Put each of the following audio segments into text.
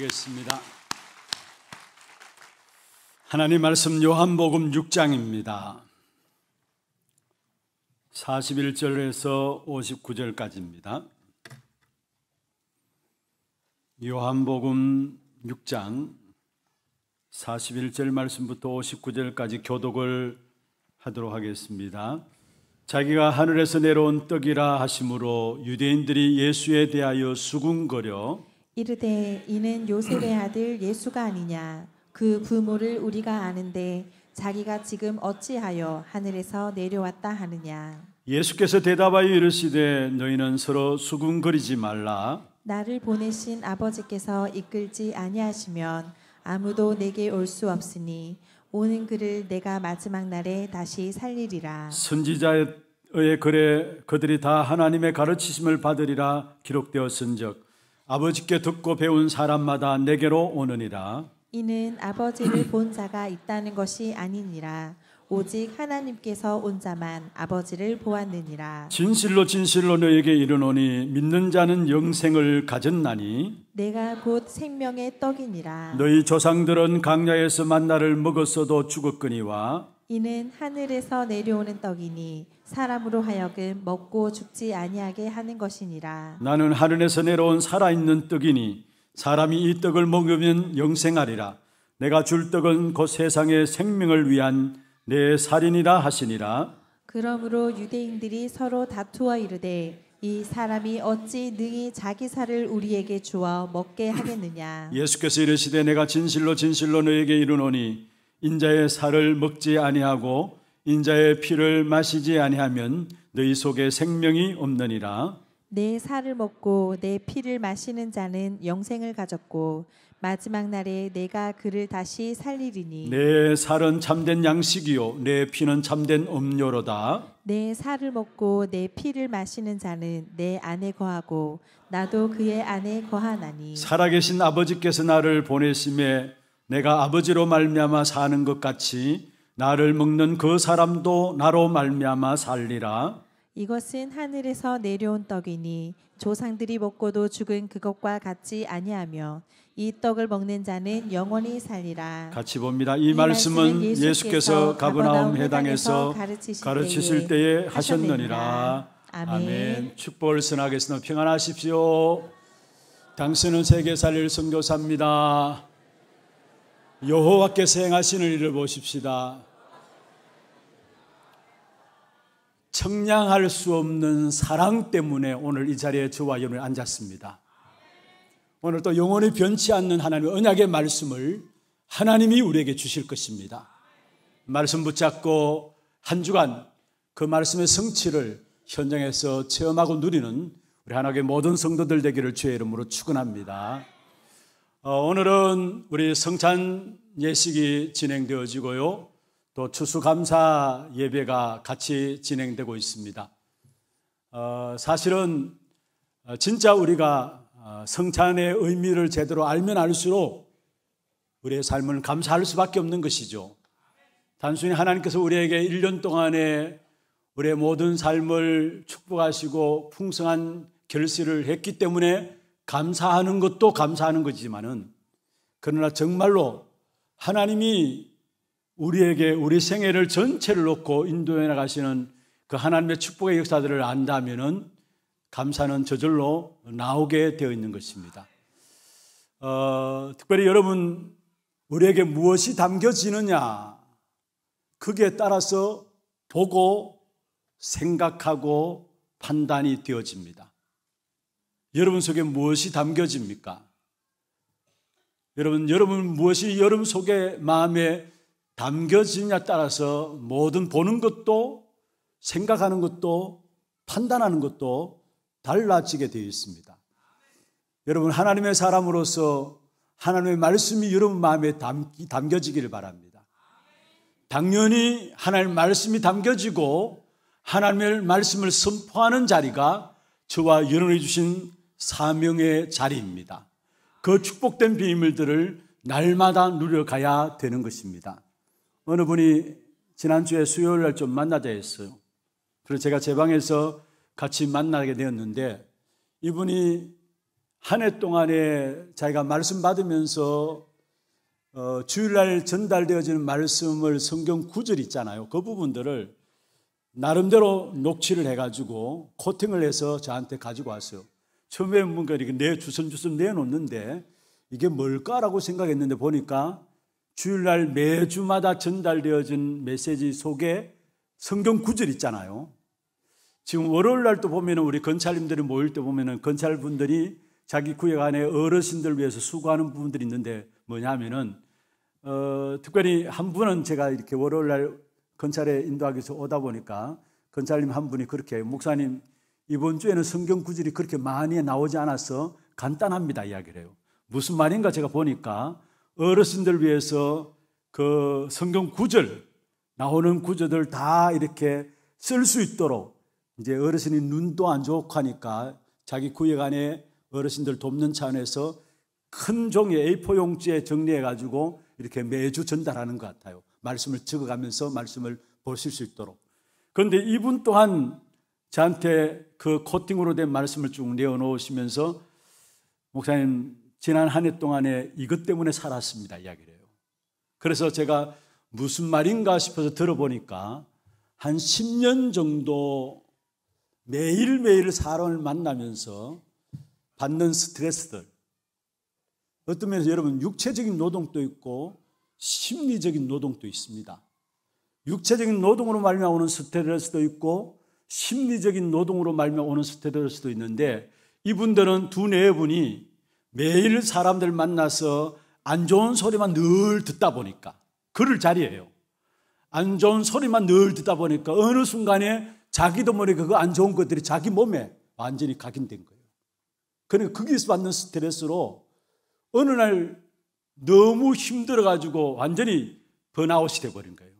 드리겠습니다. 하나님 말씀 요한복음 6장입니다. 41절에서 59절까지입니다. 요한복음 6장 41절 말씀부터 59절까지 교독을 하도록 하겠습니다. 자기가 하늘에서 내려온 떡이라 하심으로 유대인들이 예수에 대하여 수군거려 이르되 이는 요셉의 아들 예수가 아니냐 그 부모를 우리가 아는데 자기가 지금 어찌하여 하늘에서 내려왔다 하느냐 예수께서 대답하여 이르시되 너희는 서로 수군거리지 말라 나를 보내신 아버지께서 이끌지 아니하시면 아무도 내게 올 수 없으니 오는 그를 내가 마지막 날에 다시 살리리라 선지자의 글에 그들이 다 하나님의 가르치심을 받으리라 기록되었은즉 아버지께 듣고 배운 사람마다 내게로 오느니라. 이는 아버지를 본 자가 있다는 것이 아니니라. 오직 하나님께서 온 자만 아버지를 보았느니라. 진실로 진실로 너에게 이르노니 믿는 자는 영생을 가졌나니 내가 곧 생명의 떡이니라. 너희 조상들은 강야에서 만나를 먹었어도 죽었거니와 이는 하늘에서 내려오는 떡이니 사람으로 하여금 먹고 죽지 아니하게 하는 것이니라. 나는 하늘에서 내려온 살아있는 떡이니 사람이 이 떡을 먹으면 영생하리라. 내가 줄 떡은 곧 세상의 생명을 위한 내 살인이라 하시니라. 그러므로 유대인들이 서로 다투어 이르되 이 사람이 어찌 능히 자기 살을 우리에게 주어 먹게 하겠느냐. 예수께서 이르시되 내가 진실로 진실로 너에게 이르노니 인자의 살을 먹지 아니하고 인자의 피를 마시지 아니하면 너희 속에 생명이 없느니라. 내 살을 먹고 내 피를 마시는 자는 영생을 가졌고 마지막 날에 내가 그를 다시 살리리니 내 살은 참된 양식이요 내 피는 참된 음료로다. 내 살을 먹고 내 피를 마시는 자는 내 안에 거하고 나도 그의 안에 거하나니 살아계신 아버지께서 나를 보내심에 내가 아버지로 말미암아 사는 것 같이 나를 먹는 그 사람도 나로 말미암아 살리라. 이것은 하늘에서 내려온 떡이니 조상들이 먹고도 죽은 그것과 같지 아니하며 이 떡을 먹는 자는 영원히 살리라. 같이 봅니다. 이, 이 말씀은 예수께서, 예수께서 가버나움 해당에서 가르치실 때에 하셨느니라. 아멘. 아멘. 축복을 선하겠으나 평안하십시오. 당신은 세계 살릴 선교사입니다. 여호와께서 행하시는 일을 보십시다. 청량할 수 없는 사랑 때문에 오늘 이 자리에 저와 여러분이 앉았습니다. 오늘 또 영원히 변치 않는 하나님의 언약의 말씀을 하나님이 우리에게 주실 것입니다. 말씀 붙잡고 한 주간 그 말씀의 성취를 현장에서 체험하고 누리는 우리 하나님의 모든 성도들 되기를 주의 이름으로 축원합니다. 어, 오늘은 우리 성찬 예식이 진행되어지고요. 또 추수감사 예배가 같이 진행되고 있습니다. 어, 사실은 어, 진짜 우리가 성찬의 의미를 제대로 알면 알수록 우리의 삶을 감사할 수밖에 없는 것이죠. 단순히 하나님께서 우리에게 1년 동안에 우리의 모든 삶을 축복하시고 풍성한 결실을 했기 때문에 감사하는 것도 감사하는 것이지만은 그러나 정말로 하나님이 우리에게 우리 생애를 전체를 놓고 인도해 나가시는 그 하나님의 축복의 역사들을 안다면은 감사는 저절로 나오게 되어 있는 것입니다. 어, 특별히 여러분 우리에게 무엇이 담겨지느냐 그게 따라서 보고 생각하고 판단이 되어집니다. 여러분 속에 무엇이 담겨집니까? 여러분, 여러분 무엇이 여러분 속에 마음에 담겨지냐 따라서 모든 보는 것도 생각하는 것도 판단하는 것도 달라지게 되어 있습니다. 여러분, 하나님의 사람으로서 하나님의 말씀이 여러분 마음에 담 담겨지기를 바랍니다. 당연히 하나님의 말씀이 담겨지고 하나님의 말씀을 선포하는 자리가 저와 여러분이 주신 사명의 자리입니다. 그 축복된 비밀들을 날마다 누려가야 되는 것입니다. 어느 분이 지난주에 수요일 날 좀 만나자 했어요. 그래서 제가 제 방에서 같이 만나게 되었는데 이분이 한 해 동안에 자기가 말씀 받으면서 어, 주일날 전달되어지는 말씀을 성경 구절 있잖아요. 그 부분들을 나름대로 녹취를 해가지고 코팅을 해서 저한테 가지고 왔어요. 처음에 뭔가 이렇게 내 주선주선 내놓는데 이게 뭘까라고 생각했는데 보니까 주일날 매주마다 전달되어진 메시지 속에 성경 구절 있잖아요. 지금 월요일 날또 보면은 우리 건찰님들이 모일 때 보면은 건찰분들이 자기 구역 안에 어르신들 위해서 수고하는 부분들이 있는데 뭐냐면은 어, 특별히 한 분은 제가 이렇게 월요일 날 건찰에 인도하기 위해서 오다 보니까 건찰님 한 분이 그렇게 목사님 이번 주에는 성경 구절이 그렇게 많이 나오지 않아서 간단합니다 이야기를 해요. 무슨 말인가 제가 보니까 어르신들 위해서 그 성경 구절 나오는 구절들 다 이렇게 쓸 수 있도록 이제 어르신이 눈도 안 좋고 하니까 자기 구역 안에 어르신들 돕는 차원에서 큰 종이 A4 용지에 정리해 가지고 이렇게 매주 전달하는 것 같아요. 말씀을 적어가면서 말씀을 보실 수 있도록. 그런데 이분 또한 저한테 그 코팅으로 된 말씀을 쭉 내어놓으시면서 목사님 지난 한 해 동안에 이것 때문에 살았습니다 이야기를 해요. 그래서 제가 무슨 말인가 싶어서 들어보니까 한 10년 정도 매일매일 사람을 만나면서 받는 스트레스들 어떤 면에서 여러분 육체적인 노동도 있고 심리적인 노동도 있습니다. 육체적인 노동으로 말미암아 오는 스트레스도 있고 심리적인 노동으로 말며 오는 스태들일 수도 있는데 이분들은 두 네 분이 매일 사람들 만나서 안 좋은 소리만 늘 듣다 보니까 그럴 자리예요. 안 좋은 소리만 늘 듣다 보니까 어느 순간에 자기도 모르게 그 안 좋은 것들이 자기 몸에 완전히 각인된 거예요. 그러니까 거기서 받는 스트레스로 어느 날 너무 힘들어가지고 완전히 번아웃이 돼버린 거예요.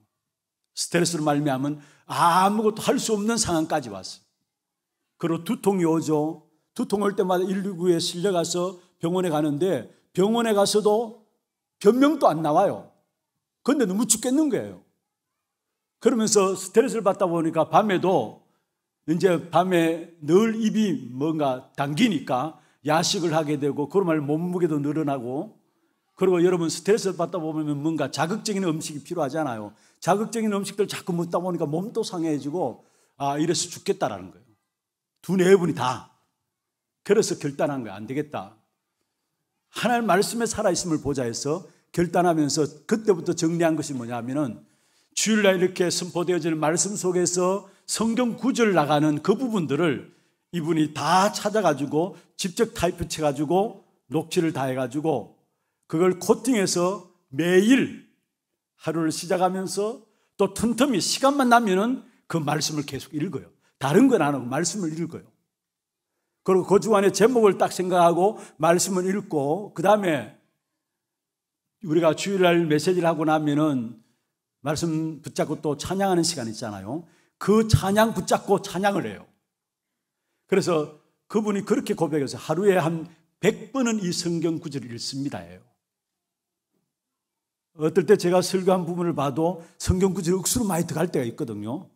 스트레스로 말미암은 아무것도 할 수 없는 상황까지 왔어요. 그리고 두통이 오죠. 두통 올 때마다 119에 실려가서 병원에 가는데 병원에 가서도 변명도 안 나와요. 근데 너무 죽겠는 거예요. 그러면서 스트레스를 받다 보니까 밤에도 이제 밤에 늘 입이 뭔가 당기니까 야식을 하게 되고 그런 말 몸무게도 늘어나고 그리고 여러분 스트레스를 받다 보면 뭔가 자극적인 음식이 필요하잖아요. 자극적인 음식들 자꾸 먹다 보니까 몸도 상해지고 아 이래서 죽겠다라는 거예요. 두 내분이 네 다 그래서 결단한 거야 안 되겠다. 하나님 말씀에 살아있음을 보자 해서 결단하면서 그때부터 정리한 것이 뭐냐면은 주일날 이렇게 선포되어지는 말씀 속에서 성경 구절 나가는 그 부분들을 이분이 다 찾아가지고 직접 타이프쳐가지고 녹취를 다 해가지고 그걸 코팅해서 매일 하루를 시작하면서 또 틈틈이 시간만 나면은 그 말씀을 계속 읽어요. 다른 건 안 하고 말씀을 읽어요. 그리고 그주간의 제목을 딱 생각하고 말씀을 읽고 그 다음에 우리가 주일날 메시지를 하고 나면은 말씀 붙잡고 또 찬양하는 시간 있잖아요. 그 찬양 붙잡고 찬양을 해요. 그래서 그분이 그렇게 고백해서 하루에 한 100번은 이 성경 구절을 읽습니다. 예요. 어떨 때 제가 설교한 부분을 봐도 성경 구절이 억수로 많이 들어갈 때가 있거든요.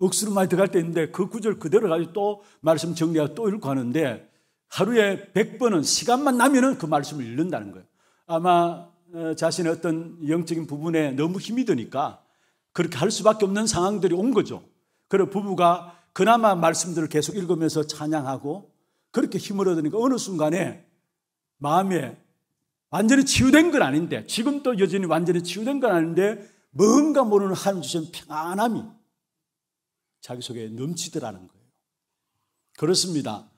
억수로 많이 들어갈 때 있는데 그 구절 그대로 가지고 또 말씀 정리하고 또 읽고 하는데 하루에 100번은 시간만 나면은 그 말씀을 읽는다는 거예요. 아마 어, 자신의 어떤 영적인 부분에 너무 힘이 드니까 그렇게 할 수밖에 없는 상황들이 온 거죠. 그래 부부가 그나마 말씀들을 계속 읽으면서 찬양하고 그렇게 힘을 얻으니까 어느 순간에 마음에 완전히 치유된 건 아닌데 지금도 여전히 완전히 치유된 건 아닌데 뭔가 모르는 하나님 주신 평안함이 자기 속에 넘치더라는 거예요. 그렇습니다.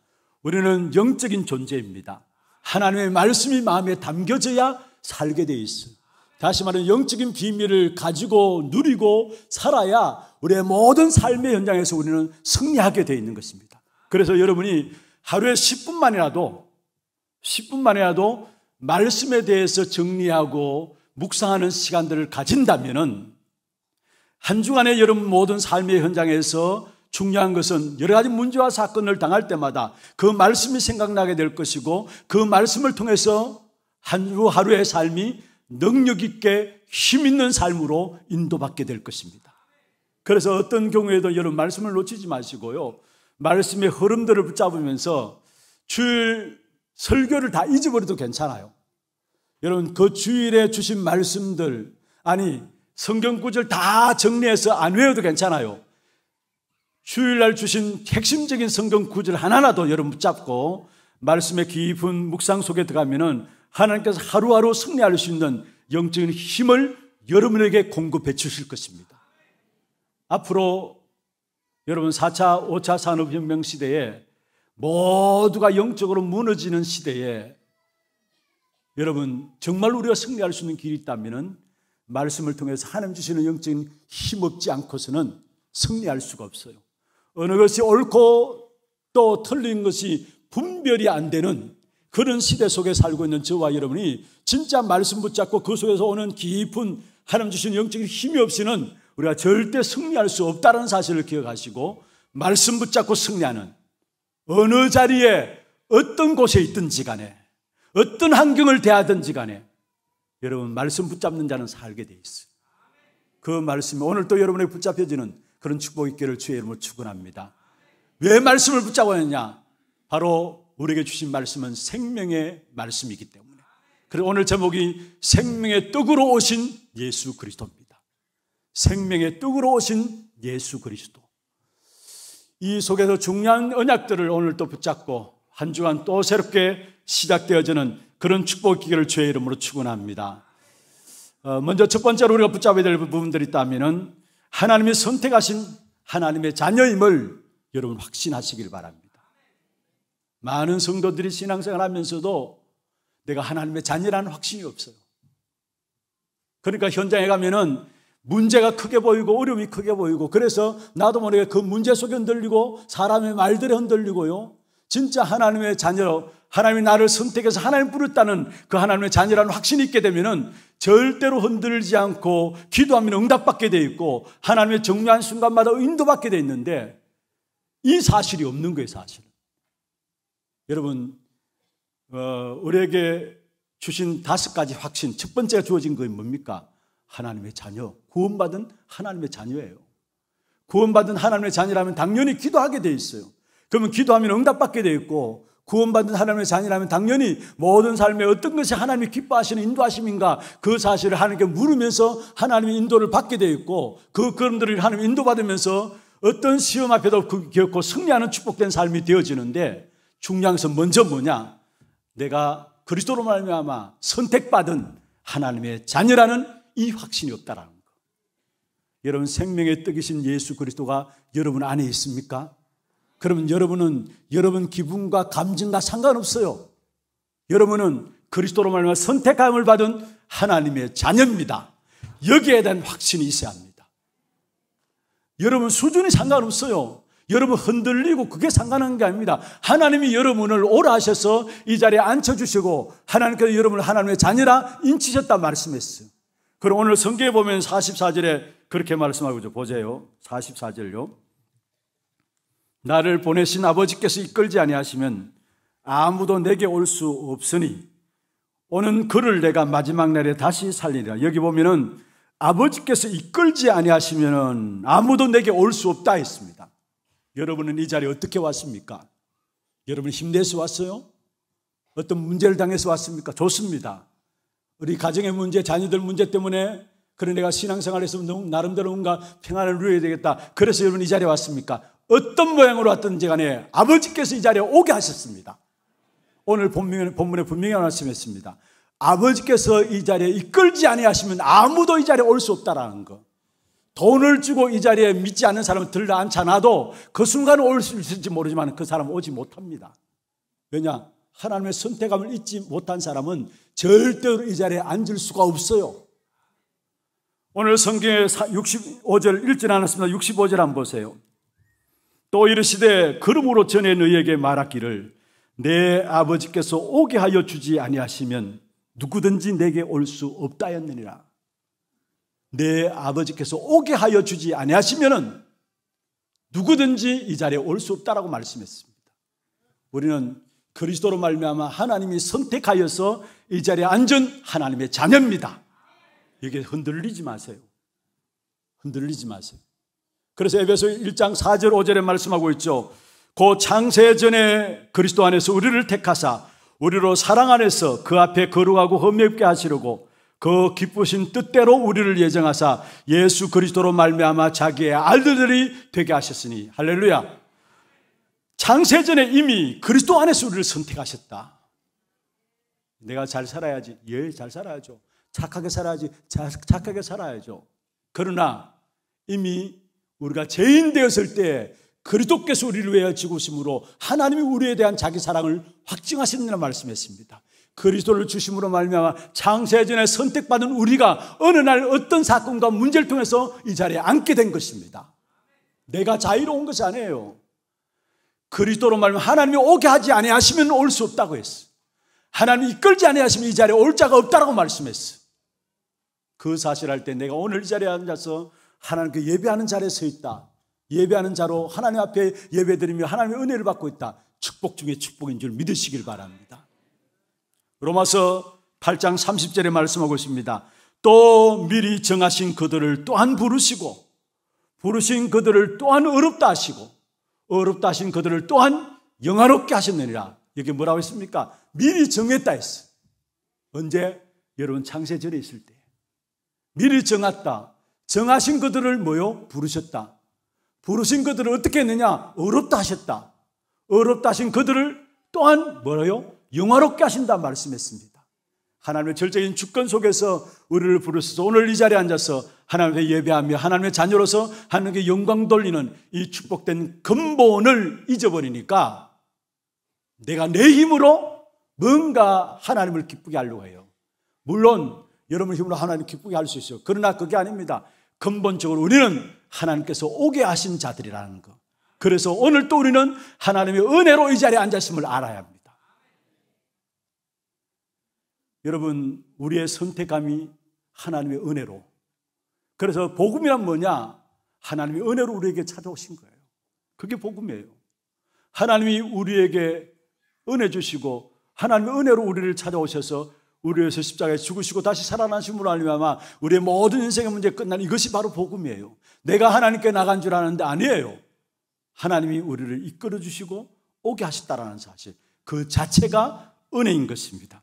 우리는 영적인 존재입니다. 하나님의 말씀이 마음에 담겨져야 살게 돼 있어. 다시 말해 영적인 비밀을 가지고 누리고 살아야 우리의 모든 삶의 현장에서 우리는 승리하게 돼 있는 것입니다. 그래서 여러분이 하루에 10분만이라도 10분만이라도 말씀에 대해서 정리하고 묵상하는 시간들을 가진다면한 주간의 여러분 모든 삶의 현장에서 중요한 것은 여러 가지 문제와 사건을 당할 때마다 그 말씀이 생각나게 될 것이고 그 말씀을 통해서 한 주 하루의 삶이 능력 있게 힘 있는 삶으로 인도받게 될 것입니다. 그래서 어떤 경우에도 여러분 말씀을 놓치지 마시고요. 말씀의 흐름들을 붙잡으면서 주일 설교를 다 잊어버려도 괜찮아요. 여러분 그 주일에 주신 말씀들 아니 성경 구절 다 정리해서 안 외워도 괜찮아요. 주일날 주신 핵심적인 성경 구절 하나라도 여러분 붙잡고 말씀의 깊은 묵상 속에 들어가면은 하나님께서 하루하루 승리할 수 있는 영적인 힘을 여러분에게 공급해 주실 것입니다. 앞으로 여러분 4차, 5차 산업혁명 시대에 모두가 영적으로 무너지는 시대에 여러분 정말 우리가 승리할 수 있는 길이 있다면은 말씀을 통해서 하나님 주시는 영적인 힘 없지 않고서는 승리할 수가 없어요. 어느 것이 옳고 또 틀린 것이 분별이 안 되는 그런 시대 속에 살고 있는 저와 여러분이 진짜 말씀 붙잡고 그 속에서 오는 깊은 하나님 주시 영적인 힘이 없이는 우리가 절대 승리할 수 없다는 사실을 기억하시고 말씀 붙잡고 승리하는 어느 자리에 어떤 곳에 있든지 간에 어떤 환경을 대하든지 간에 여러분 말씀 붙잡는 자는 살게 돼 있어요. 그 말씀이 오늘 또 여러분에게 붙잡혀지는 그런 축복 있기를 주의 이름으로 축원합니다. 왜 말씀을 붙잡았느냐? 바로 우리에게 주신 말씀은 생명의 말씀이기 때문에. 그래서 오늘 제목이 생명의 떡으로 오신 예수 그리스도입니다. 생명의 떡으로 오신 예수 그리스도. 이 속에서 중요한 언약들을 오늘 또 붙잡고 한 주간 또 새롭게 시작되어지는 그런 축복 기회를 주의 이름으로 축원합니다. 어, 먼저 첫 번째로 우리가 붙잡아야 될 부분들이 있다면은 하나님이 선택하신 하나님의 자녀임을 여러분 확신하시길 바랍니다. 많은 성도들이 신앙생활 하면서도 내가 하나님의 자녀라는 확신이 없어요. 그러니까 현장에 가면은 문제가 크게 보이고 어려움이 크게 보이고 그래서 나도 모르게 그 문제 속에 흔들리고 사람의 말들에 흔들리고요. 진짜 하나님의 자녀 하나님이 나를 선택해서 하나님 부를다는 그 하나님의 자녀라는 확신이 있게 되면은 절대로 흔들지 않고 기도하면 응답받게 돼 있고 하나님의 정리한 순간마다 인도받게 돼 있는데 이 사실이 없는 거예요, 사실. 은 여러분, 어, 우리에게 주신 다섯 가지 확신, 첫번째 주어진 것이 뭡니까? 하나님의 자녀, 구원받은 하나님의 자녀예요. 구원받은 하나님의 자녀라면 당연히 기도하게 돼 있어요. 그러면 기도하면 응답받게 돼 있고 구원받은 하나님의 자녀라면 당연히 모든 삶에 어떤 것이 하나님이 기뻐하시는 인도하심인가 그 사실을 하나님께 물으면서 하나님의 인도를 받게 되어 있고 그 걸음들을 하나님 인도받으면서 어떤 시험 앞에도 겪고 그 승리하는 축복된 삶이 되어지는데 중요한 것은 먼저 뭐냐? 내가 그리스도로 말미암아 선택받은 하나님의 자녀라는 이 확신이 없다라는 거. 여러분 생명의 떡이신 예수 그리스도가 여러분 안에 있습니까? 그러면 여러분은 여러분 기분과 감정과 상관없어요. 여러분은 그리스도로 말하면 선택함을 받은 하나님의 자녀입니다. 여기에 대한 확신이 있어야 합니다. 여러분 수준이 상관없어요. 여러분 흔들리고 그게 상관하게 아닙니다. 하나님이 여러분을 오라 하셔서 이 자리에 앉혀주시고 하나님께서 여러분을 하나님의 자녀라 인치셨다 말씀했어요. 그럼 오늘 성경에 보면 44절에 그렇게 말씀하고 있죠. 보세요. 44절요. 나를 보내신 아버지께서 이끌지 아니하시면 아무도 내게 올 수 없으니 오는 그를 내가 마지막 날에 다시 살리라. 여기 보면은 아버지께서 이끌지 아니하시면은 아무도 내게 올 수 없다 했습니다. 여러분은 이 자리에 어떻게 왔습니까? 여러분 힘내서 왔어요? 어떤 문제를 당해서 왔습니까? 좋습니다. 우리 가정의 문제, 자녀들 문제 때문에 그런 내가 신앙생활에서 너무 나름대로 뭔가 평안을 누려야 되겠다. 그래서 여러분 이 자리에 왔습니까? 어떤 모양으로 왔든지 간에 아버지께서 이 자리에 오게 하셨습니다. 오늘 본문에, 본문에 분명히 말씀했습니다. 아버지께서 이 자리에 이끌지 아니하시면 아무도 이 자리에 올 수 없다라는 거. 돈을 주고 이 자리에 믿지 않는 사람은 들러앉잖아도그 순간 올수 있을지 모르지만 그사람 오지 못합니다. 왜냐? 하나님의 선택함을 잊지 못한 사람은 절대로 이 자리에 앉을 수가 없어요. 오늘 성경에 65절 읽진 않았습니다. 65절 한번 보세요. 또 이르시되 그러므로 전에 너희에게 말하기를 내 아버지께서 오게 하여 주지 아니하시면 누구든지 내게 올 수 없다였느니라. 내 아버지께서 오게 하여 주지 아니하시면 누구든지 이 자리에 올 수 없다라고 말씀했습니다. 우리는 그리스도로 말미암아 하나님이 선택하여서 이 자리에 앉은 하나님의 자녀입니다. 이게 흔들리지 마세요. 흔들리지 마세요. 그래서 에베소 1장 4절 5절에 말씀하고 있죠. 고 창세 전에 그리스도 안에서 우리를 택하사 우리로 사랑 안에서 그 앞에 거룩하고 흠없게 하시려고 그 기쁘신 뜻대로 우리를 예정하사 예수 그리스도로 말미암아 자기의 알들들이 되게 하셨으니 할렐루야. 창세 전에 이미 그리스도 안에서 우리를 선택하셨다. 내가 잘 살아야지. 예, 잘 살아야죠. 착하게 살아야지. 착하게 살아야죠. 그러나 이미 우리가 죄인 되었을 때 그리스도께서 우리를 위하여 지고 심으로 하나님이 우리에 대한 자기 사랑을 확증하신다는 말씀했습니다. 그리스도를 주심으로 말미암아 창세전에 선택받은 우리가 어느 날 어떤 사건과 문제를 통해서 이 자리에 앉게 된 것입니다. 내가 자유로운 것이 아니에요. 그리스도로 말미암아 하나님이 오게 하지 아니하시면 올 수 없다고 했어. 하나님이 이끌지 아니하시면 이 자리에 올 자가 없다고 말씀했어. 그 사실 할 때 내가 오늘 자리에 앉아서 하나님께 예배하는 자리에 서 있다. 예배하는 자로 하나님 앞에 예배드리며 하나님의 은혜를 받고 있다. 축복 중에 축복인 줄 믿으시길 바랍니다. 로마서 8장 30절에 말씀하고 있습니다. 또 미리 정하신 그들을 또한 부르시고 부르신 그들을 또한 어렵다 하시고 어렵다 하신 그들을 또한 영화롭게 하셨느니라. 이게 뭐라고 했습니까? 미리 정했다 했어. 언제 여러분 창세전에 있을 때 미리 정했다. 정하신 그들을 뭐요? 부르셨다. 부르신 그들을 어떻게 했느냐? 어렵다 하셨다. 어렵다 하신 그들을 또한 뭐요? 영화롭게 하신다 말씀했습니다. 하나님의 절적인 주권 속에서 우리를 부르셔서 오늘 이 자리에 앉아서 하나님의 예배하며 하나님의 자녀로서 하나님께 영광 돌리는 이 축복된 근본을 잊어버리니까 내가 내 힘으로 뭔가 하나님을 기쁘게 하려고 해요. 물론 여러분 힘으로 하나님 기쁘게 할 수 있어요. 그러나 그게 아닙니다. 근본적으로 우리는 하나님께서 오게 하신 자들이라는 거. 그래서 오늘 또 우리는 하나님의 은혜로 이 자리에 앉았음을 알아야 합니다. 여러분, 우리의 선택감이 하나님의 은혜로. 그래서 복음이란 뭐냐? 하나님의 은혜로 우리에게 찾아오신 거예요. 그게 복음이에요. 하나님이 우리에게 은혜 주시고 하나님의 은혜로 우리를 찾아오셔서 우리 위해서 십자가에 죽으시고 다시 살아나신 분을 알리며 우리의 모든 인생의 문제 끝나는 이것이 바로 복음이에요. 내가 하나님께 나간 줄 아는데 아니에요. 하나님이 우리를 이끌어 주시고 오게 하셨다라는 사실 그 자체가 은혜인 것입니다.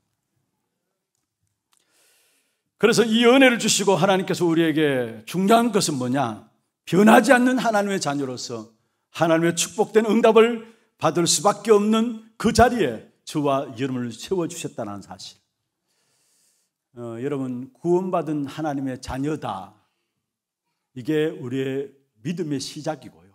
그래서 이 은혜를 주시고 하나님께서 우리에게 중요한 것은 뭐냐? 변하지 않는 하나님의 자녀로서 하나님의 축복된 응답을 받을 수밖에 없는 그 자리에 저와 여름을 세워주셨다는 사실. 어, 여러분 구원받은 하나님의 자녀다. 이게 우리의 믿음의 시작이고요.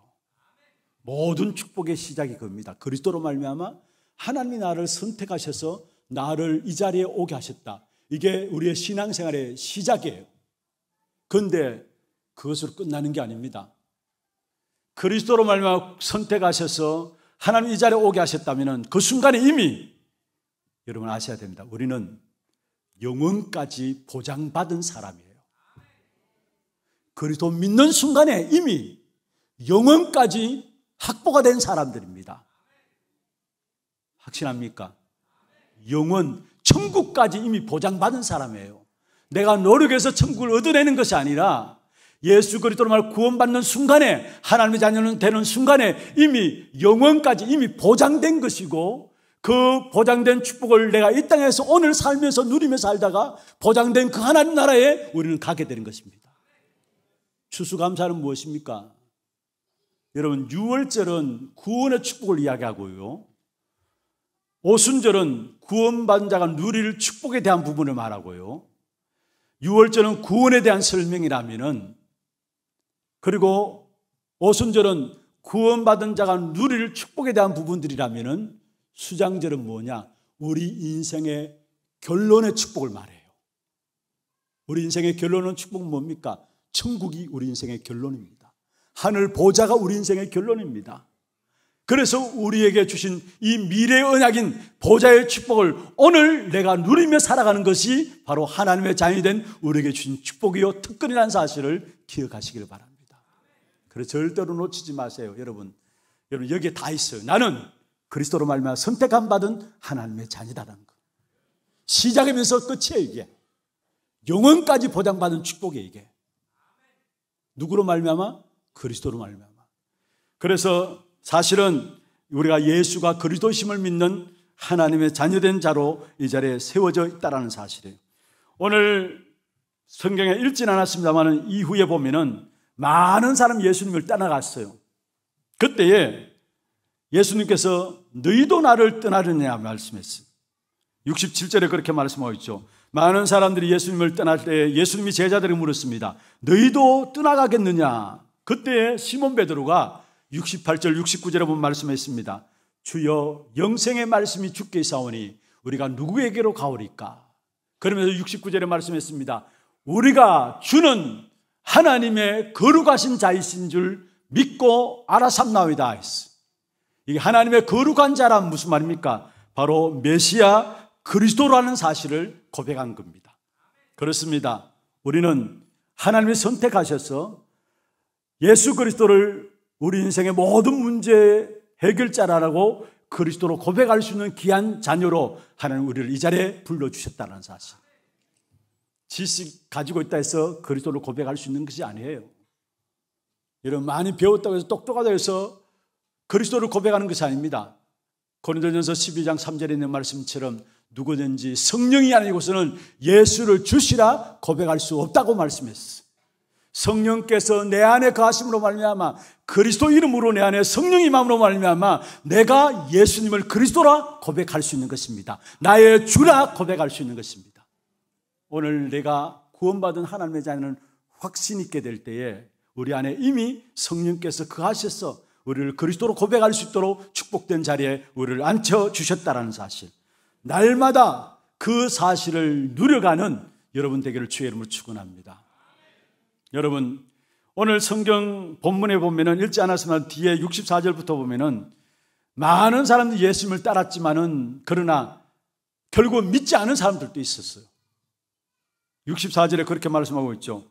모든 축복의 시작이 겁니다. 그리스도로 말미암아 하나님이 나를 선택하셔서 나를 이 자리에 오게 하셨다. 이게 우리의 신앙생활의 시작이에요. 그런데 그것으로 끝나는 게 아닙니다. 그리스도로 말미암아 선택하셔서 하나님 이 자리에 오게 하셨다면 그 순간에 이미 여러분 아셔야 됩니다. 우리는 영원까지 보장받은 사람이에요. 그리스도 믿는 순간에 이미 영원까지 확보가 된 사람들입니다. 확신합니까? 영원, 천국까지 이미 보장받은 사람이에요. 내가 노력해서 천국을 얻어내는 것이 아니라 예수 그리스도로 말 구원받는 순간에 하나님의 자녀는 되는 순간에 이미 영원까지 이미 보장된 것이고 그 보장된 축복을 내가 이 땅에서 오늘 살면서 누리며 살다가 보장된 그 하나님 나라에 우리는 가게 되는 것입니다. 추수감사는 무엇입니까? 여러분, 6월절은 구원의 축복을 이야기하고요. 오순절은 구원받 자가 누릴 축복에 대한 부분을 말하고요. 6월절은 구원에 대한 설명이라면은 그리고 오순절은 구원받은 자가 누릴 축복에 대한 부분들이라면은 수장절은 뭐냐? 우리 인생의 결론의 축복을 말해요. 우리 인생의 결론은 축복은 뭡니까? 천국이 우리 인생의 결론입니다. 하늘 보자가 우리 인생의 결론입니다. 그래서 우리에게 주신 이 미래의 언약인 보좌의 축복을 오늘 내가 누리며 살아가는 것이 바로 하나님의 자녀이 된 우리에게 주신 축복이요 특권이라는 사실을 기억하시길 바랍니다. 그래서 절대로 놓치지 마세요, 여러분. 여러분 여기에 다 있어요. 나는 그리스도로 말미암아 선택한 받은 하나님의 자녀다라는 거. 시작하면서 끝이에요 이게. 영원까지 보장받은 축복이에요 이게. 누구로 말미암아? 그리스도로 말미암아. 그래서 사실은 우리가 예수가 그리스도심을 믿는 하나님의 자녀된 자로 이 자리에 세워져 있다라는 사실이에요. 오늘 성경에 읽진 않았습니다만 이후에 보면은 많은 사람 예수님을 따라갔어요. 그때에 예수님께서 너희도 나를 떠나려냐 말씀했어요. 67절에 그렇게 말씀하고 있죠. 많은 사람들이 예수님을 떠날 때 예수님이 제자들에게 물었습니다. 너희도 떠나가겠느냐? 그때 시몬 베드로가 68절 69절에 보면 말씀했습니다. 주여 영생의 말씀이 주께 있사오니 우리가 누구에게로 가오리까? 그러면서 69절에 말씀했습니다. 우리가 주는 하나님의 거룩하신 자이신 줄 믿고 알아삼나이다 했어. 이게 하나님의 거룩한 자란 무슨 말입니까? 바로 메시아 그리스도라는 사실을 고백한 겁니다. 그렇습니다. 우리는 하나님이 선택하셔서 예수 그리스도를 우리 인생의 모든 문제의 해결자라고 그리스도로 고백할 수 있는 귀한 자녀로 하나님 우리를 이 자리에 불러주셨다는 사실. 지식 가지고 있다 해서 그리스도를 고백할 수 있는 것이 아니에요. 여러분 많이 배웠다고 해서 똑똑하다 해서 그리스도를 고백하는 것이 아닙니다. 고린도전서 12장 3절에 있는 말씀처럼 누구든지 성령이 아니고서는 예수를 주시라 고백할 수 없다고 말씀했어. 성령께서 내 안에 가심으로 그 말미암아 그리스도 이름으로 내 안에 성령이 마음으로 말미암아 내가 예수님을 그리스도라 고백할 수 있는 것입니다. 나의 주라 고백할 수 있는 것입니다. 오늘 내가 구원받은 하나님의 자녀는 확신 있게 될 때에 우리 안에 이미 성령께서 그하셔서 우리를 그리스도로 고백할 수 있도록 축복된 자리에 우리를 앉혀 주셨다라는 사실. 날마다 그 사실을 누려가는 여러분 되기를 주의 이름으로 축원합니다. 여러분 오늘 성경 본문에 보면은 읽지 않았으나 뒤에 64절부터 보면은 많은 사람들이 예수님을 따랐지만은 그러나 결국 믿지 않은 사람들도 있었어요. 64절에 그렇게 말씀하고 있죠.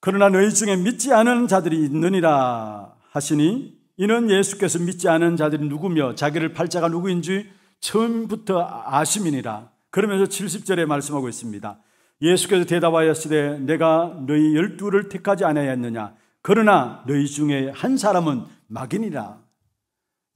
그러나 너희 중에 믿지 않은 자들이 있느니라 하시니 이는 예수께서 믿지 않은 자들이 누구며 자기를 팔자가 누구인지 처음부터 아심이니라. 그러면서 70절에 말씀하고 있습니다. 예수께서 대답하였으되 내가 너희 열두를 택하지 아니하였느냐 그러나 너희 중에 한 사람은 막인이라.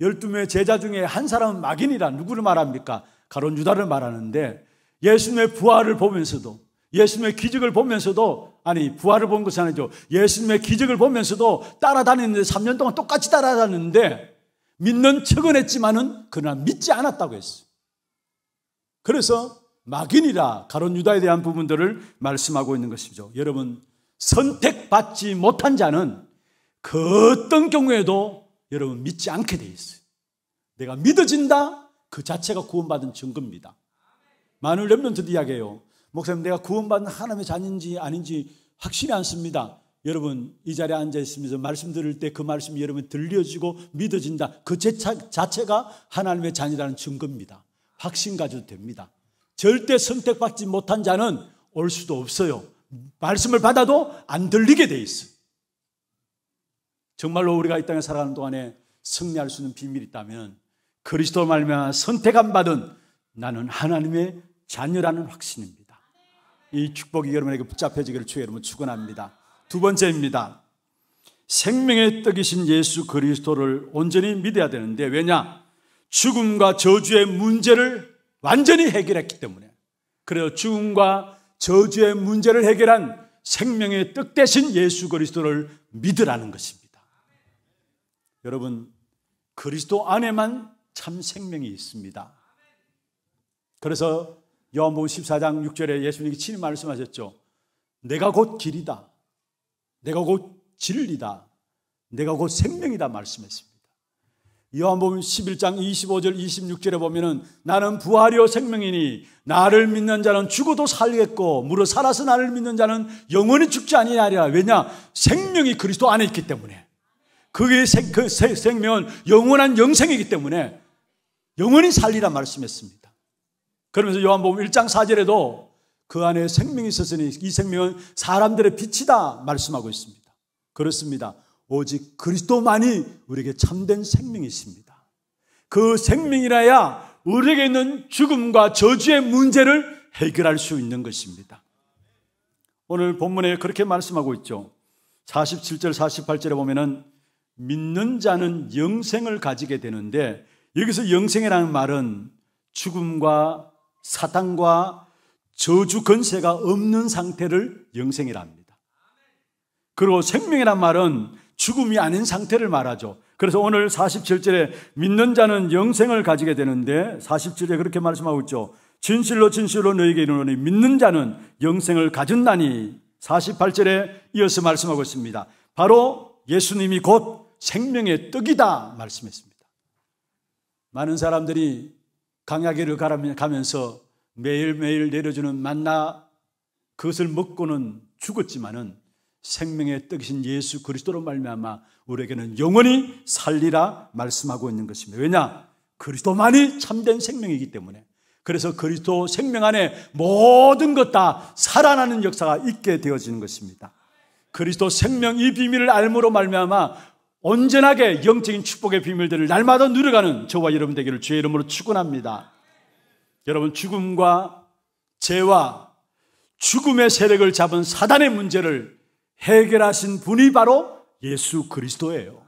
열두 명의 제자 중에 한 사람은 막인이라. 누구를 말합니까? 가론 유다를 말하는데 예수님의 부활을 보면서도 예수님의 기적을 보면서도 아니 부활을 본 것이 아니죠. 예수님의 기적을 보면서도 따라다니는데 3년 동안 똑같이 따라다녔는데 믿는 척은 했지만은 그러나 믿지 않았다고 했어요. 그래서 막인이라 가론 유다에 대한 부분들을 말씀하고 있는 것이죠. 여러분 선택받지 못한 자는 그 어떤 경우에도 여러분 믿지 않게 돼 있어요. 내가 믿어진다 그 자체가 구원받은 증거입니다. 마은 렘런트도 이야기해요. 목사님 내가 구원받은 하나님의 자녀인지 아닌지 확신이 않습니다. 여러분 이 자리에 앉아 있으면서 말씀 들을 때 그 말씀이 여러분 들려지고 믿어진다. 그 자체가 하나님의 자녀라는 증거입니다. 확신 가져도 됩니다. 절대 선택받지 못한 자는 올 수도 없어요. 말씀을 받아도 안 들리게 돼 있어. 정말로 우리가 이 땅에 살아가는 동안에 승리할 수 있는 비밀이 있다면 그리스도 말미암아 선택 안 받은 나는 하나님의 자녀라는 확신입니다. 이 축복이 여러분에게 붙잡혀지기를 주의 이름으 축원합니다. 두 번째입니다. 생명의 떡이신 예수 그리스도를 온전히 믿어야 되는데 왜냐? 죽음과 저주의 문제를 완전히 해결했기 때문에. 그래서 죽음과 저주의 문제를 해결한 생명의 떡 대신 예수 그리스도를 믿으라는 것입니다. 여러분, 그리스도 안에만 참 생명이 있습니다. 그래서 요한복음 14장 6절에 예수님이 친히 말씀하셨죠. 내가 곧 길이다. 내가 곧 진리다. 내가 곧 생명이다 말씀했습니다. 요한복음 11장 25절 26절에 보면은 나는 부활이요 생명이니 나를 믿는 자는 죽어도 살겠고 무릇 살아서 나를 믿는 자는 영원히 죽지 아니하리라. 왜냐? 생명이 그리스도 안에 있기 때문에. 그게 생, 그 생명은 영원한 영생이기 때문에 영원히 살리라 말씀했습니다. 그러면서 요한복음 1장 4절에도 그 안에 생명이 있었으니 이 생명은 사람들의 빛이다 말씀하고 있습니다. 그렇습니다. 오직 그리스도만이 우리에게 참된 생명이십니다. 그 생명이라야 우리에게 있는 죽음과 저주의 문제를 해결할 수 있는 것입니다. 오늘 본문에 그렇게 말씀하고 있죠. 47절 48절에 보면은 믿는 자는 영생을 가지게 되는데 여기서 영생이라는 말은 죽음과 사탄과 저주 근세가 없는 상태를 영생이라 합니다. 그리고 생명이란 말은 죽음이 아닌 상태를 말하죠. 그래서 오늘 47절에 믿는 자는 영생을 가지게 되는데 47절에 그렇게 말씀하고 있죠. 진실로 진실로 너에게 이르노니 믿는 자는 영생을 가진다니 48절에 이어서 말씀하고 있습니다. 바로 예수님이 곧 생명의 떡이다 말씀했습니다. 많은 사람들이 강야길을 가면서 매일매일 내려주는 만나 그것을 먹고는 죽었지만은 생명의 떡이신 예수 그리스도로 말미암아 우리에게는 영원히 살리라 말씀하고 있는 것입니다. 왜냐? 그리스도만이 참된 생명이기 때문에. 그래서 그리스도 생명 안에 모든 것 다 살아나는 역사가 있게 되어지는 것입니다. 그리스도 생명 이 비밀을 알므로 말미암아 온전하게 영적인 축복의 비밀들을 날마다 누려가는 저와 여러분 되기를 주의 이름으로 축원합니다. 여러분 죽음과 죄와 죽음의 세력을 잡은 사단의 문제를 해결하신 분이 바로 예수 그리스도예요.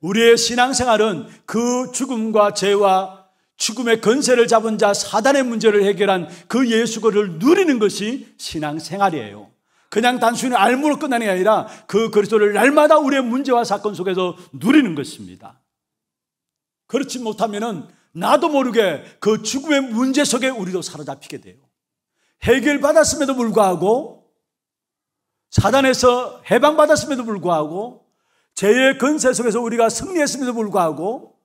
우리의 신앙생활은 그 죽음과 죄와 죽음의 건세를 잡은 자 사단의 문제를 해결한 그 예수를 누리는 것이 신앙생활이에요. 그냥 단순히 알무로 끝나는 게 아니라 그 그리스도를 날마다 우리의 문제와 사건 속에서 누리는 것입니다. 그렇지 못하면은 나도 모르게 그 죽음의 문제 속에 우리도 사로잡히게 돼요. 해결받았음에도 불구하고 사단에서 해방받았음에도 불구하고 죄의 근세 속에서 우리가 승리했음에도 불구하고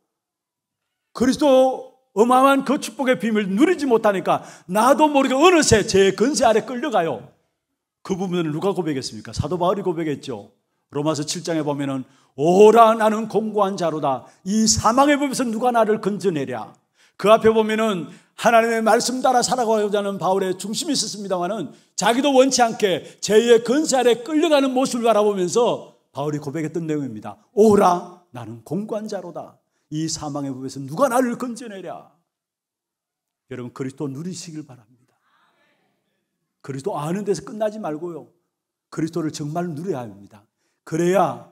그리스도 어마어마한 그 축복의 비밀을 누리지 못하니까 나도 모르게 어느새 죄의 근세 아래 끌려가요. 그 부분을 누가 고백했습니까? 사도 바울이 고백했죠. 로마서 7장에 보면은 오라 나는 공고한 자로다. 이 사망의 법에서 누가 나를 건져내랴. 그 앞에 보면은 하나님의 말씀 따라 살아가고자 하는 바울의 중심이 있었습니다만은 자기도 원치 않게 제의 근세 아래 끌려가는 모습을 바라보면서 바울이 고백했던 내용입니다. 오라 나는 공고한 자로다. 이 사망의 법에서 누가 나를 건져내랴. 여러분 그리스도 누리시길 바랍니다. 그리스도 아는 데서 끝나지 말고요. 그리스도를 정말 누려야 합니다. 그래야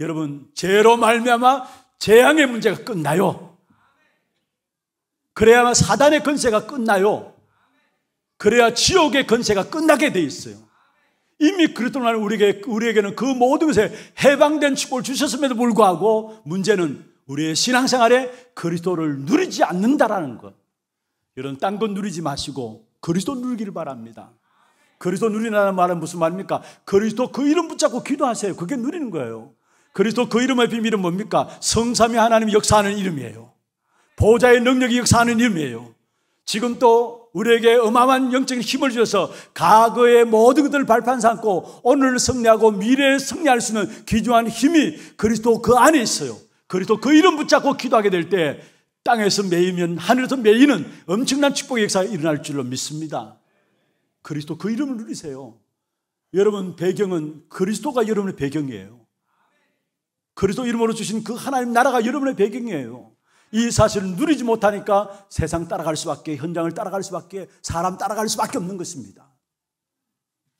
여러분 죄로 말미암아 재앙의 문제가 끝나요. 그래야 사단의 건세가 끝나요. 그래야 지옥의 건세가 끝나게 돼 있어요. 이미 그리스도 는 우리에게 우리에게는 그 모든 것에 해방된 축복을 주셨음에도 불구하고 문제는 우리의 신앙생활에 그리스도를 누리지 않는다라는 것. 이런 딴건 누리지 마시고 그리스도 누리기를 바랍니다. 그리스도 누리라는 말은 무슨 말입니까? 그리스도 그 이름 붙잡고 기도하세요. 그게 누리는 거예요. 그리스도 그 이름의 비밀은 뭡니까? 성삼위 하나님 역사하는 이름이에요. 보좌의 능력이 역사하는 이름이에요. 지금 또 우리에게 어마어마한 영적인 힘을 주어서 과거의 모든 것들을 발판 삼고 오늘 승리하고 미래에 승리할 수 있는 기중한 힘이 그리스도 그 안에 있어요. 그리스도 그 이름 붙잡고 기도하게 될 때 땅에서 매이면 하늘에서 매이는 엄청난 축복의 역사가 일어날 줄로 믿습니다. 그리스도 그 이름을 누리세요. 여러분 배경은 그리스도가 여러분의 배경이에요. 그리스도 이름으로 주신 그 하나님 나라가 여러분의 배경이에요. 이 사실을 누리지 못하니까 세상 따라갈 수밖에, 현장을 따라갈 수밖에, 사람 따라갈 수밖에 없는 것입니다.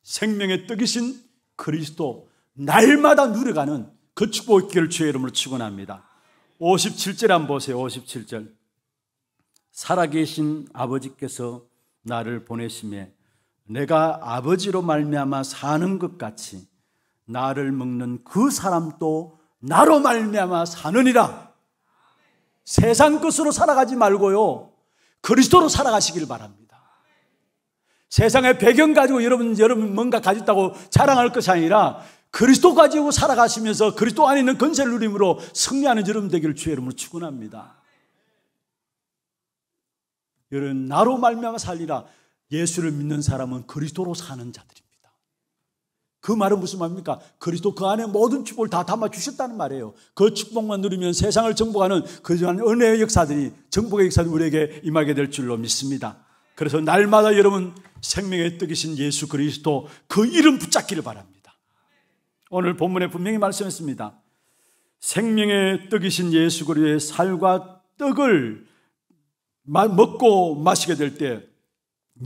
생명의 떡이신 그리스도, 날마다 누려가는 그 축복의 길을 주의 이름으로 축원합니다 57절 한번 보세요, 57절. 살아계신 아버지께서 나를 보내심에 내가 아버지로 말미암아 사는 것 같이 나를 먹는 그 사람도 나로 말미암아 사느니라. 세상 것으로 살아가지 말고요. 그리스도로 살아가시길 바랍니다. 세상의 배경 가지고 여러분 여러분 뭔가 가졌다고 자랑할 것이 아니라 그리스도 가지고 살아가시면서 그리스도 안에 있는 건세 누림으로 승리하는 여러분 되기를 주의 이름으로 축원합니다. 여러분 나로 말미암아 살리라. 예수를 믿는 사람은 그리스도로 사는 자들입니다. 그 말은 무슨 말입니까? 그리스도 그 안에 모든 축복을 다 담아 주셨다는 말이에요. 그 축복만 누리면 세상을 정복하는 그러한 은혜의 역사들이 정복의 역사들이 우리에게 임하게 될 줄로 믿습니다. 그래서 날마다 여러분 생명의 뜨이신 예수 그리스도 그 이름 붙잡기를 바랍니다. 오늘 본문에 분명히 말씀했습니다. 생명의 뜨이신 예수 그리스도의 살과 떡을 먹고 마시게 될때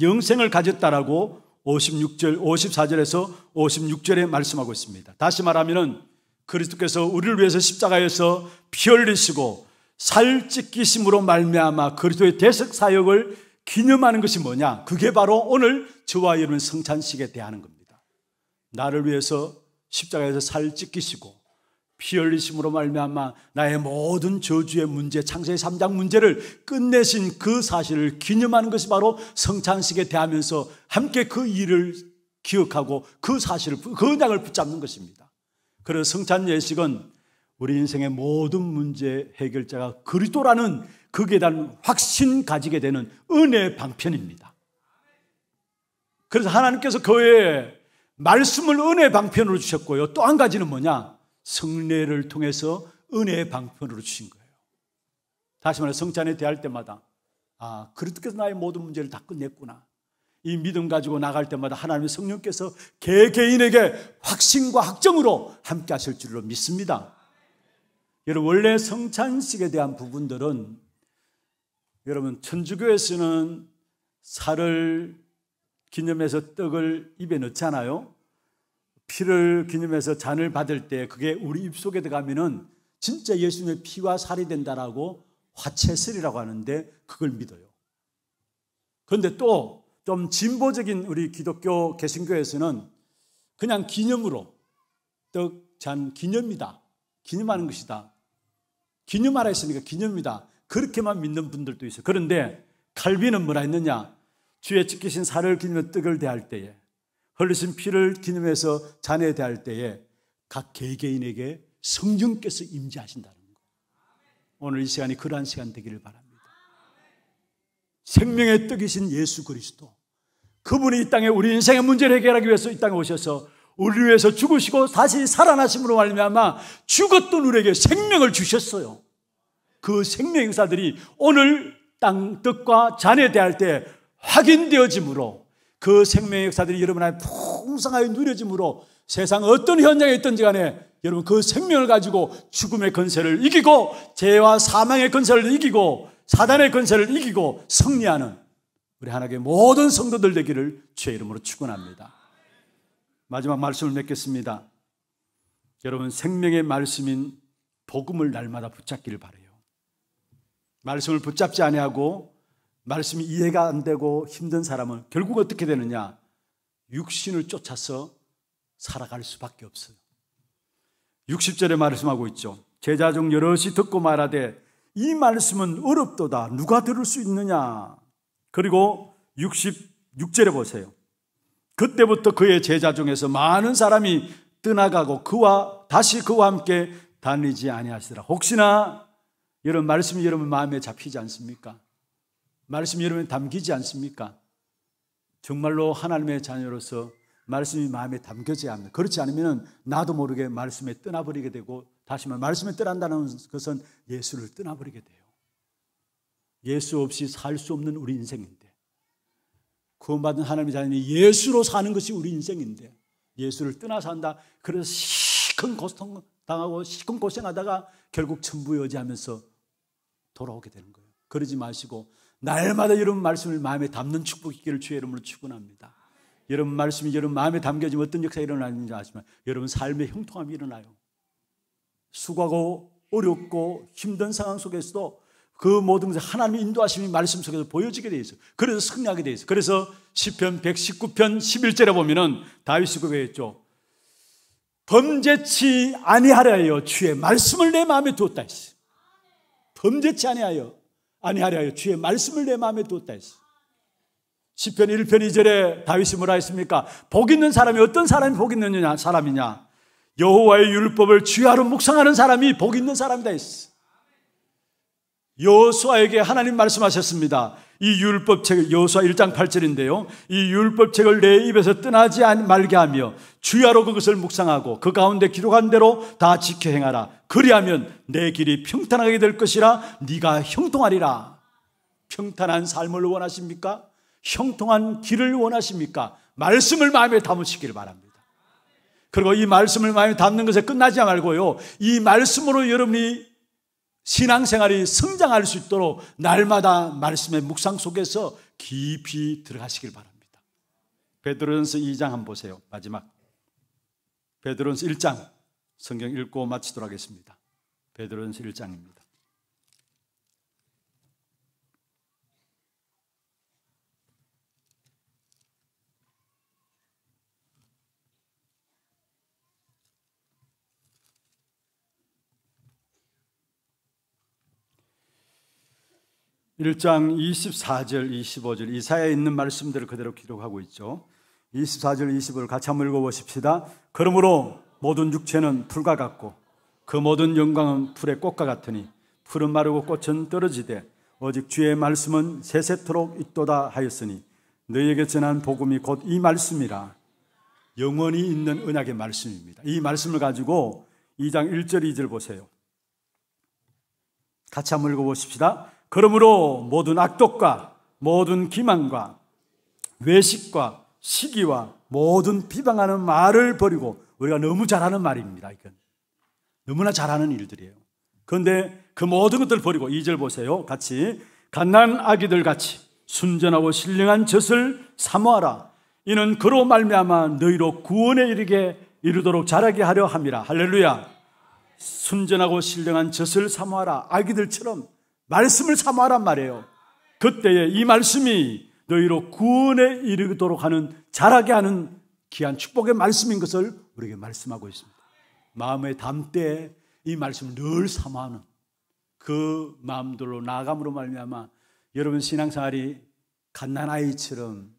영생을 가졌다라고 56절, 54절에서 56절에 말씀하고 있습니다. 다시 말하면은 그리스도께서 우리를 위해서 십자가에서 피 흘리시고 살찢기심으로 말미암아 그리스도의 대석 사역을 기념하는 것이 뭐냐? 그게 바로 오늘 저와 여러분 성찬식에 대하는 겁니다. 나를 위해서 십자가에서 살찢기시고 피 흘리심으로 말미암아 나의 모든 저주의 문제, 창세의 3장 문제를 끝내신 그 사실을 기념하는 것이 바로 성찬식에 대하면서 함께 그 일을 기억하고 그 사실을 그 언약을 붙잡는 것입니다. 그래서 성찬 예식은 우리 인생의 모든 문제 해결자가 그리스도라는 그에 대한 확신 가지게 되는 은혜 방편입니다. 그래서 하나님께서 교회에 말씀을 은혜 방편으로 주셨고요. 또 한 가지는 뭐냐? 성례를 통해서 은혜의 방편으로 주신 거예요. 다시 말해 성찬에 대할 때마다 아, 그렇게서 나의 모든 문제를 다 끝냈구나. 이 믿음 가지고 나갈 때마다 하나님의 성령께서 개개인에게 확신과 확정으로 함께 하실 줄로 믿습니다. 여러분 원래 성찬식에 대한 부분들은 여러분 천주교에서는 살을 기념해서 떡을 입에 넣잖아요. 피를 기념해서 잔을 받을 때 그게 우리 입속에 들어가면은 진짜 예수님의 피와 살이 된다라고 화채슬이라고 하는데 그걸 믿어요. 그런데 또 좀 진보적인 우리 기독교 개신교에서는 그냥 기념으로 떡, 잔 기념이다. 기념하는 것이다. 기념하라 했으니까 기념이다. 그렇게만 믿는 분들도 있어요. 그런데 칼비는 뭐라 했느냐? 주의 지키신 살을 기념 떡을 대할 때에 흘리신 피를 기념해서 잔에 대할 때에 각 개개인에게 성령께서 임재하신다는 것. 오늘 이 시간이 그러한 시간 되기를 바랍니다. 생명의 떡이신 예수 그리스도. 그분이 이 땅에 우리 인생의 문제를 해결하기 위해서 이 땅에 오셔서 우리 위해서 죽으시고 다시 살아나심으로 말미암아 죽었던 우리에게 생명을 주셨어요. 그 생명 행사들이 오늘 땅 뜻과 잔에 대할 때 확인되어지므로 그 생명의 역사들이 여러분 안에 풍성하게 누려짐으로 세상 어떤 현장에 있든지 간에 여러분 그 생명을 가지고 죽음의 근세를 이기고 죄와 사망의 근세를 이기고 사단의 근세를 이기고 승리하는 우리 하나님의 모든 성도들 되기를 주의 이름으로 축원합니다. 마지막 말씀을 맺겠습니다. 여러분 생명의 말씀인 복음을 날마다 붙잡기를 바래요. 말씀을 붙잡지 아니하고 말씀이 이해가 안 되고 힘든 사람은 결국 어떻게 되느냐? 육신을 쫓아서 살아갈 수밖에 없어요. 60절에 말씀하고 있죠. 제자 중 여럿이 듣고 말하되 이 말씀은 어렵도다. 누가 들을 수 있느냐? 그리고 66절에 보세요. 그때부터 그의 제자 중에서 많은 사람이 떠나가고 그와 다시 그와 함께 다니지 아니하시더라. 혹시나 이런 말씀이 여러분 마음에 잡히지 않습니까? 말씀이 여러분 담기지 않습니까? 정말로 하나님의 자녀로서 말씀이 마음에 담겨져야 합니다. 그렇지 않으면 나도 모르게 말씀에 떠나버리게 되고 다시 말 말씀에 떠난다는 것은 예수를 떠나버리게 돼요. 예수 없이 살 수 없는 우리 인생인데 구원받은 하나님의 자녀는 예수로 사는 것이 우리 인생인데 예수를 떠나 산다. 그래서 시큰 고통 당하고 시큰 고생하다가 결국 천부여지하면서 돌아오게 되는 거예요. 그러지 마시고 날마다 여러분 말씀을 마음에 담는 축복 있기를 주의 이름으로 축원합니다. 여러분 말씀이 여러분 마음에 담겨지면 어떤 역사가 일어나는지 아시지 여러분 삶의 형통함이 일어나요. 수고하고 어렵고 힘든 상황 속에서도 그 모든 것을 하나님의 인도하심이 말씀 속에서 보여지게 돼 있어요. 그래서 승리하게 돼 있어요. 그래서 10편 119편 11절에 보면 다윗이 그외했죠 범죄치 아니하려 하여 주의 말씀을 내 마음에 두었다 했어요. 범죄치 아니하여 아니하려 하여 주의 말씀을 내 마음에 두었다 했어. 시편 1편 2절에 다윗이 뭐라 했습니까? 복 있는 사람이 어떤 사람이 복 있는 사람이냐? 여호와의 율법을 주의하러 묵상하는 사람이 복 있는 사람이다 했어. 여호수아에게 하나님 말씀하셨습니다. 이 율법책 여호수아 1장 8절인데요. 이 율법책을 내 입에서 떠나지 말게 하며 주야로 그것을 묵상하고 그 가운데 기록한 대로 다 지켜 행하라. 그리하면 내 길이 평탄하게 될 것이라 네가 형통하리라. 평탄한 삶을 원하십니까? 형통한 길을 원하십니까? 말씀을 마음에 담으시길 바랍니다. 그리고 이 말씀을 마음에 담는 것에 끝나지 말고요. 이 말씀으로 여러분이 신앙생활이 성장할 수 있도록 날마다 말씀의 묵상 속에서 깊이 들어가시길 바랍니다. 베드로전서 2장 한번 보세요. 마지막. 베드로전서 1장 성경 읽고 마치도록 하겠습니다. 베드로전서 1장입니다. 1장 24절, 25절 이사야에 있는 말씀들을 그대로 기록하고 있죠. 24절, 25절 같이 한번 읽어보십시다. 그러므로 모든 육체는 풀과 같고 그 모든 영광은 풀의 꽃과 같으니 풀은 마르고 꽃은 떨어지되 오직 주의 말씀은 세세토록 있도다 하였으니 너희에게 전한 복음이 곧 이 말씀이라 영원히 있는 은약의 말씀입니다. 이 말씀을 가지고 2장 1절, 2절 보세요. 같이 한번 읽어보십시다. 그러므로 모든 악독과 모든 기만과 외식과 시기와 모든 비방하는 말을 버리고 우리가 너무 잘하는 말입니다. 이건 너무나 잘하는 일들이에요. 그런데 그 모든 것들 버리고 2절 보세요. 같이 갓난 아기들 같이 순전하고 신령한 젖을 사모하라. 이는 그로 말미암아 너희로 구원에 이르게 이르도록 자라게 하려 함이라. 할렐루야. 순전하고 신령한 젖을 사모하라. 아기들처럼 말씀을 사모하란 말이에요. 그때에 이 말씀이 너희로 구원에 이르도록 하는 자라게 하는 귀한 축복의 말씀인 것을 우리에게 말씀하고 있습니다. 마음의 담대이 말씀을 늘사모하는그 마음들로 나감으로 말미암아 여러분 신앙생활이 갓난아이처럼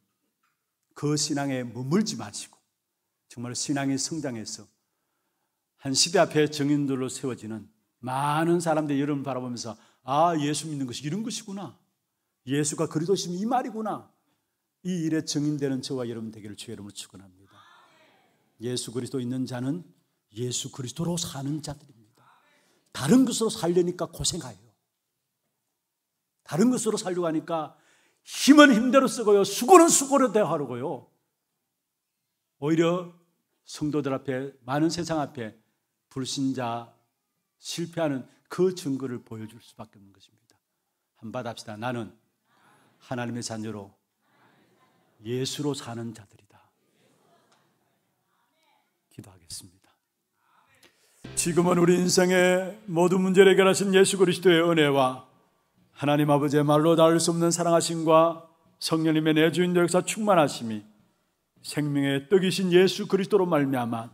그 신앙에 머물지 마시고 정말 신앙이 성장해서 한 시대 앞에 증인들로 세워지는 많은 사람들이 여러분 바라보면서 아, 예수 믿는 것이 이런 것이구나. 예수가 그리스도시면 이 말이구나. 이 일에 증인되는 저와 여러분 되기를 주의 이름으로 축원합니다. 예수 그리스도 있는 자는 예수 그리스도로 사는 자들입니다. 다른 것으로 살려니까 고생해요. 다른 것으로 살려고 하니까 힘은 힘대로 쓰고요. 수고는 수고로 대하려고요. 오히려 성도들 앞에 많은 세상 앞에 불신자 실패하는 그 증거를 보여줄 수밖에 없는 것입니다. 한바다 합시다. 나는 하나님의 자녀로 예수로 사는 자들이다. 기도하겠습니다. 지금은 우리 인생의 모든 문제를 해결하신 예수 그리스도의 은혜와 하나님 아버지의 말로 닿을 수 없는 사랑하심과 성령님의 내주인 역사 충만하심이 생명의 떡이신 예수 그리스도로 말미암아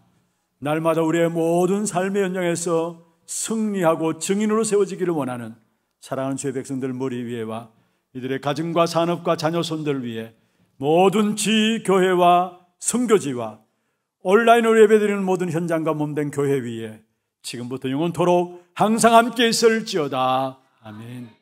날마다 우리의 모든 삶의 연장에서 승리하고 증인으로 세워지기를 원하는 사랑하는 주의 백성들 머리 위에와 이들의 가정과 산업과 자녀 손들 위에 모든 지 교회와 성교지와 온라인으로 예배드리는 모든 현장과 몸된 교회 위에 지금부터 영원토록 항상 함께 있을지어다. 아멘.